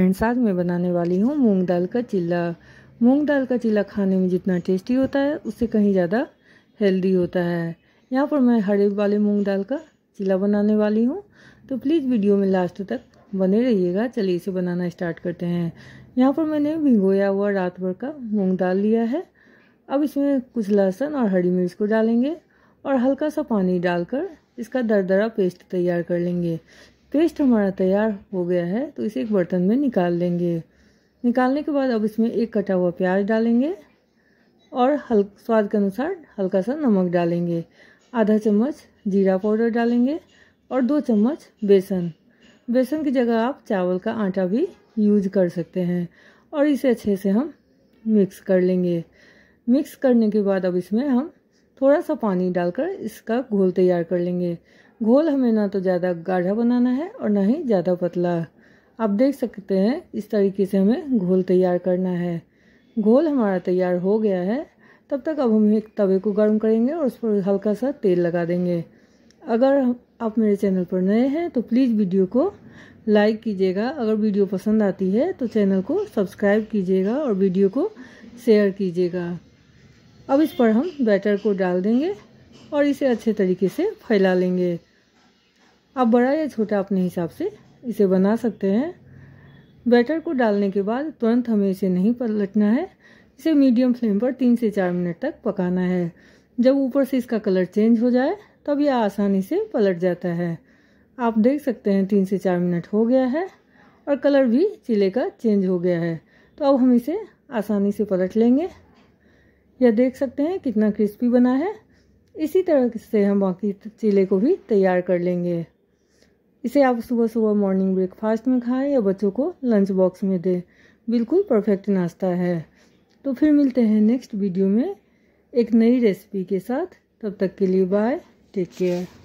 friends साथ में बनाने वाली हूँ मूंग दाल का चिल्ला मूंग दाल का चिल्ला खाने में जितना टेस्टी होता है उससे कहीं ज़्यादा हेल्दी होता है यहाँ पर मैं हरे वाले मूंग दाल का चिल्ला बनाने वाली हूँ तो प्लीज़ वीडियो में लास्ट तक बने रहिएगा चलिए इसे बनाना स्टार्ट करते हैं यहाँ पर मैंने भिगोया हुआ रात भर का मूंग दाल लिया है अब इसमें कुछ लहसुन और हरी मिर्च को डालेंगे और हल्का सा पानी डालकर इसका दरदरा पेस्ट तैयार कर लेंगे पेस्ट तो हमारा तैयार हो गया है तो इसे एक बर्तन में निकाल लेंगे निकालने के बाद अब इसमें एक कटा हुआ प्याज डालेंगे और हल स्वाद के अनुसार हल्का सा नमक डालेंगे आधा चम्मच जीरा पाउडर डालेंगे और दो चम्मच बेसन बेसन की जगह आप चावल का आटा भी यूज कर सकते हैं और इसे अच्छे से हम मिक्स कर लेंगे मिक्स करने के बाद अब इसमें हम थोड़ा सा पानी डालकर इसका घोल तैयार कर लेंगे घोल हमें ना तो ज़्यादा गाढ़ा बनाना है और ना ही ज़्यादा पतला आप देख सकते हैं इस तरीके से हमें घोल तैयार करना है घोल हमारा तैयार हो गया है तब तक अब हम एक तवे को गर्म करेंगे और उस पर हल्का सा तेल लगा देंगे अगर आप मेरे चैनल पर नए हैं तो प्लीज़ वीडियो को लाइक कीजिएगा अगर वीडियो पसंद आती है तो चैनल को सब्सक्राइब कीजिएगा और वीडियो को शेयर कीजिएगा अब इस पर हम बैटर को डाल देंगे और इसे अच्छे तरीके से फैला लेंगे आप बड़ा या छोटा अपने हिसाब से इसे बना सकते हैं बैटर को डालने के बाद तुरंत हमें इसे नहीं पलटना है इसे मीडियम फ्लेम पर तीन से चार मिनट तक पकाना है जब ऊपर से इसका कलर चेंज हो जाए तब यह आसानी से पलट जाता है आप देख सकते हैं तीन से चार मिनट हो गया है और कलर भी चिले का चेंज हो गया है तो अब हम इसे आसानी से पलट लेंगे यह देख सकते हैं कितना क्रिस्पी बना है इसी तरह से हम बाकी चीले को भी तैयार कर लेंगे इसे आप सुबह सुबह मॉर्निंग ब्रेकफास्ट में खाएं या बच्चों को लंच बॉक्स में दें बिल्कुल परफेक्ट नाश्ता है तो फिर मिलते हैं नेक्स्ट वीडियो में एक नई रेसिपी के साथ तब तक के लिए बाय टेक केयर